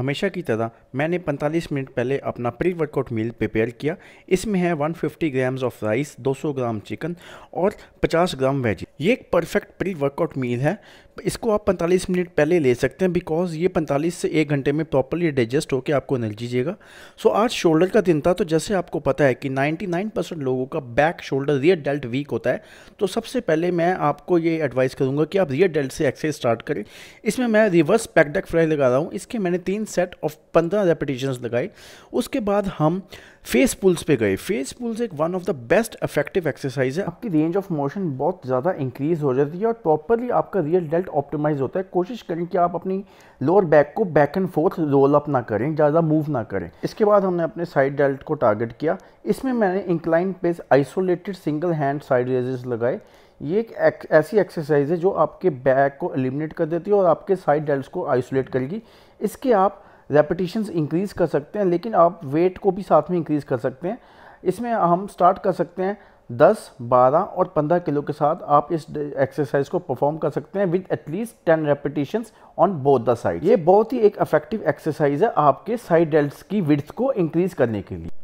हमेशा की तरह मैंने 45 मिनट पहले अपना प्री वर्कआउट मील प्रिपेयर किया इसमें है 150 grams of rice 200 gram chicken और 50 ग्राम वेजी ये एक परफेक्ट प्री वर्कआउट मील है इसको आप 45 मिनट पहले ले सकते हैं बिकॉज ये 45 से एक घंटे में प्रॉपरली डाइजेस्ट होकर आपको एनर्जी देगा सो so, आज शोल्डर का दिन था तो जैसे आपको पता है कि 99% लोगों का back shoulder rear delt weak होता है तो सबसे पहले मैं आपको ये एडवाइस करूँगा कि आप रियर डेल्ट से एक्सरसाइज स्टार्ट करें इसमें मैं रिवर्स पैकडक फ्राई लगा रहा हूँ इसके मैंने तीन सेट ऑफ पंद्रह रेपिटेशन लगाए उसके बाद हम फेस पुल्स पे गए फेस पुल्स एक one of the best effective exercise है आपकी रेंज ऑफ मोशन बहुत ज़्यादा इंक्रीज हो जाती है और प्रॉपरली आपका रियल डेल्ट ऑप्टिमाइज होता है कोशिश करें कि आप अपनी लोअर बैक को back and forth roll up ना करें ज़्यादा मूव ना करें इसके बाद हमने अपने साइड डेल्ट को टारगेट किया इसमें मैंने इंक्लाइन पेज isolated single hand side raises लगाए ये एक, एक ऐसी एक्सरसाइज है जो आपके बैक को एलिमिनेट कर देती है और आपके साइड डेल्ट को आइसोलेट करेगी इसके आप रेपिटेशन इंक्रीज़ कर सकते हैं लेकिन आप वेट को भी साथ में इंक्रीज़ कर सकते हैं इसमें हम स्टार्ट कर सकते हैं 10, 12 और 15 किलो के साथ आप इस एक्सरसाइज को परफॉर्म कर सकते हैं with at least 10 repetition on both the side ये बहुत ही एक अफेक्टिव एक्सरसाइज है आपके साइड डेल्ट की विड्थ को इंक्रीज़ करने के लिए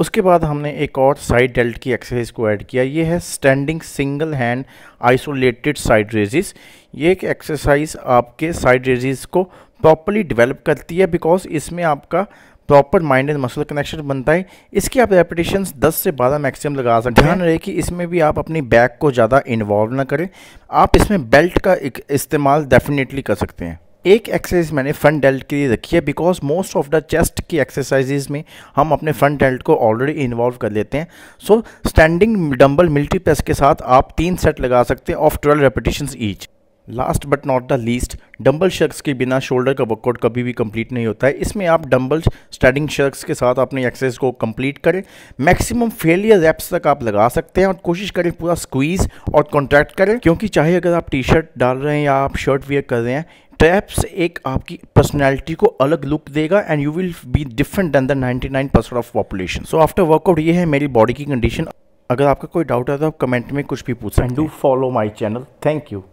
उसके बाद हमने एक और साइड डेल्ट की एक्सरसाइज को ऐड किया ये है standing single hand isolated side raises ये एक एक्सरसाइज आपके साइड रेजिस को प्रॉपरली डेवलप करती है बिकॉज इसमें आपका proper mind and muscle connection बनता है इसकी आप रेपिटेशन 10 से 12 मैक्सिमम लगा सकते हैं ध्यान रहे कि इसमें भी आप अपनी बैक को ज़्यादा इन्वॉल्व ना करें आप इसमें बेल्ट का इस्तेमाल डेफिनेटली कर सकते हैं एक एक्सरसाइज मैंने फ्रंट डेल्ट के लिए रखी है because most of the chest की एक्सरसाइजेज में हम अपने फ्रंट डेल्ट को ऑलरेडी इन्वॉल्व कर लेते हैं so standing dumbbell military press के साथ आप तीन सेट लगा सकते हैं of twelve repetition each last but not the least dumbbell shrugs के बिना शोल्डर का वर्कआउट कभी भी कंप्लीट नहीं होता है इसमें आप डम्बल स्टैंडिंग शर्क्स के साथ अपने एक्सरसाइज को कंप्लीट करें मैक्सिमम फेलियर रेप्स तक आप लगा सकते हैं और कोशिश करें पूरा स्क्वीज और कॉन्ट्रैक्ट करें क्योंकि चाहे अगर आप टी शर्ट डाल रहे हैं या आप शर्ट वेयर कर रहे हैं स्टेप्स एक आपकी पर्सनैलिटी को अलग लुक देगा and you will be different than the nine percent of population so after workout ये है मेरी बॉडी की कंडीशन अगर आपका कोई डाउट है तो आप कमेंट में कुछ भी पूछ सकते हैं do follow my channel thank you